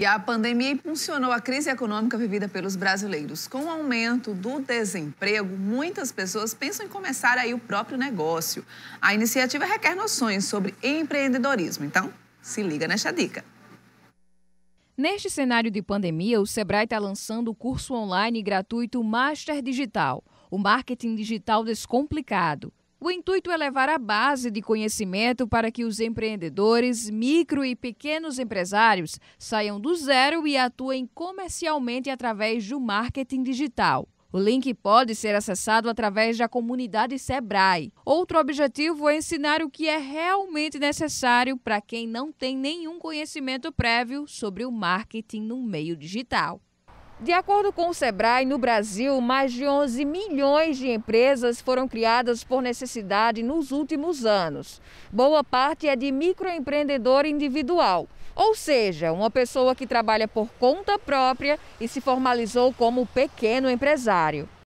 E a pandemia impulsionou a crise econômica vivida pelos brasileiros. Com o aumento do desemprego, muitas pessoas pensam em começar aí o próprio negócio. A iniciativa requer noções sobre empreendedorismo. Então, se liga nesta dica. Neste cenário de pandemia, o Sebrae está lançando o curso online gratuito Master Digital, o marketing digital descomplicado. O intuito é levar a base de conhecimento para que os empreendedores, micro e pequenos empresários saiam do zero e atuem comercialmente através do marketing digital. O link pode ser acessado através da comunidade Sebrae. Outro objetivo é ensinar o que é realmente necessário para quem não tem nenhum conhecimento prévio sobre o marketing no meio digital. De acordo com o Sebrae, no Brasil, mais de 11 milhões de empresas foram criadas por necessidade nos últimos anos. Boa parte é de microempreendedor individual, ou seja, uma pessoa que trabalha por conta própria e se formalizou como pequeno empresário.